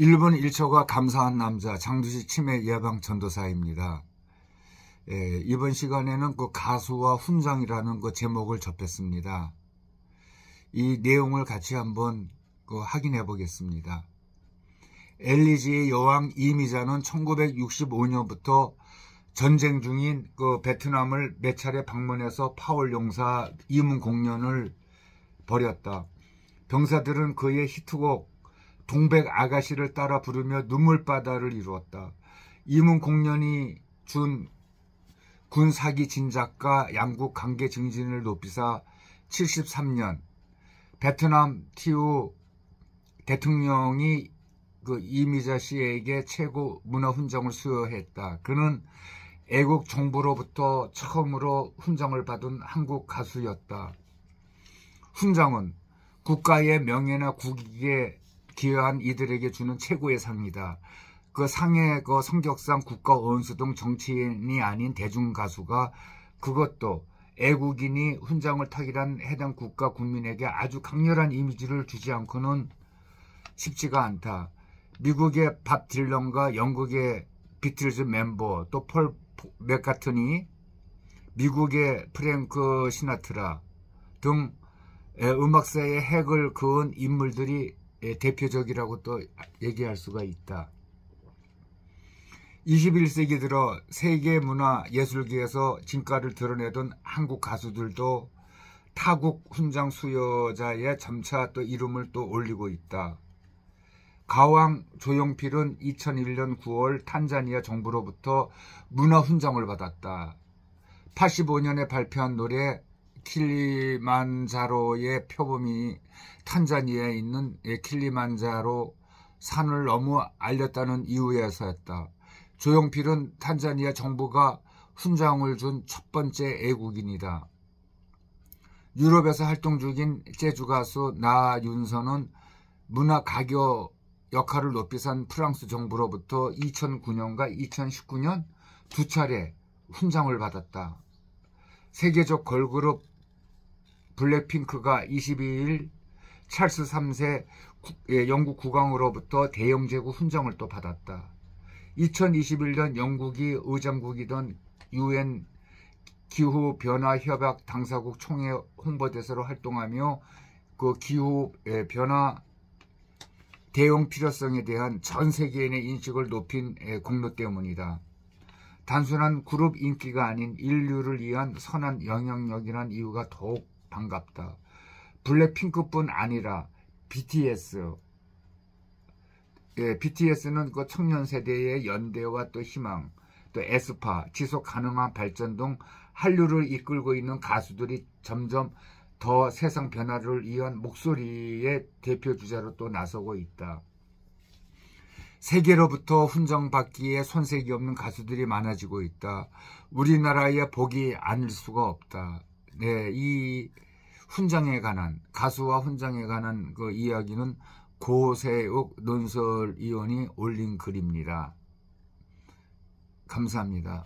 일본 1초가 감사한 남자 장두시 치매 예방 전도사입니다. 예, 이번 시간에는 그 가수와 훈장이라는 그 제목을 접했습니다. 이 내용을 같이 한번 그 확인해 보겠습니다. 엘리지의 여왕 이미자는 1965년부터 전쟁 중인 그 베트남을 몇 차례 방문해서 파월 용사 이문 공연을 벌였다. 병사들은 그의 히트곡 동백 아가씨를 따라 부르며 눈물바다를 이루었다. 이문 공연이 준 군사기 진작과 양국 관계 증진을 높이사 73년 베트남 티우 대통령이 그 이미자 씨에게 최고 문화 훈장을 수여했다. 그는 애국 정부로부터 처음으로 훈장을 받은 한국 가수였다. 훈장은 국가의 명예나 국익에 기여한 이들에게 주는 최고의 상이다. 그 상의 그 성격상 국가 원수 등 정치인이 아닌 대중 가수가 그것도 애국인이 훈장을 타기란 해당 국가 국민에게 아주 강렬한 이미지를 주지 않고는 쉽지가 않다. 미국의 밥 딜런과 영국의 비틀즈 멤버 또 폴 맥카트니 미국의 프랭크 시나트라 등 음악사의 핵을 그은 인물들이 예, 대표적이라고 또 얘기할 수가 있다. 21세기 들어 세계 문화 예술계에서 진가를 드러내던 한국 가수들도 타국 훈장 수여자의 점차 또 이름을 또 올리고 있다. 가왕 조용필은 2001년 9월 탄자니아 정부로부터 문화 훈장을 받았다. 85년에 발표한 노래 킬리만자로의 표범이 탄자니아에 있는 예, 킬리만자로 산을 너무 알렸다는 이유에서였다. 조용필은 탄자니아 정부가 훈장을 준 첫 번째 애국인이다. 유럽에서 활동 중인 재주 가수 나윤선은 문화 가교 역할을 높이 산 프랑스 정부로부터 2009년과 2019년 두 차례 훈장을 받았다. 세계적 걸그룹 블랙핑크가 22일 찰스 3세 예, 영국 국왕으로부터 대영제국 훈장을 또 받았다. 2021년 영국이 의장국이던 UN 기후변화협약 당사국 총회 홍보대사로 활동하며 그 기후변화 예, 대응 필요성에 대한 전 세계인의 인식을 높인 예, 공로 때문이다. 단순한 그룹 인기가 아닌 인류를 위한 선한 영향력이란 이유가 더욱 반갑다. 블랙핑크뿐 아니라 BTS 예, BTS는 그 청년 세대의 연대와 또 희망 또 에스파 지속 가능한 발전 등 한류를 이끌고 있는 가수들이 점점 더 세상 변화를 위한 목소리의 대표 주자로 또 나서고 있다. 세계로부터 훈정받기에 손색이 없는 가수들이 많아지고 있다. 우리나라의 복이 아닐 수가 없다. 네, 이 훈장에 관한 가수와 훈장에 관한 그 이야기는 고세욱 논설위원이 올린 글입니다. 감사합니다.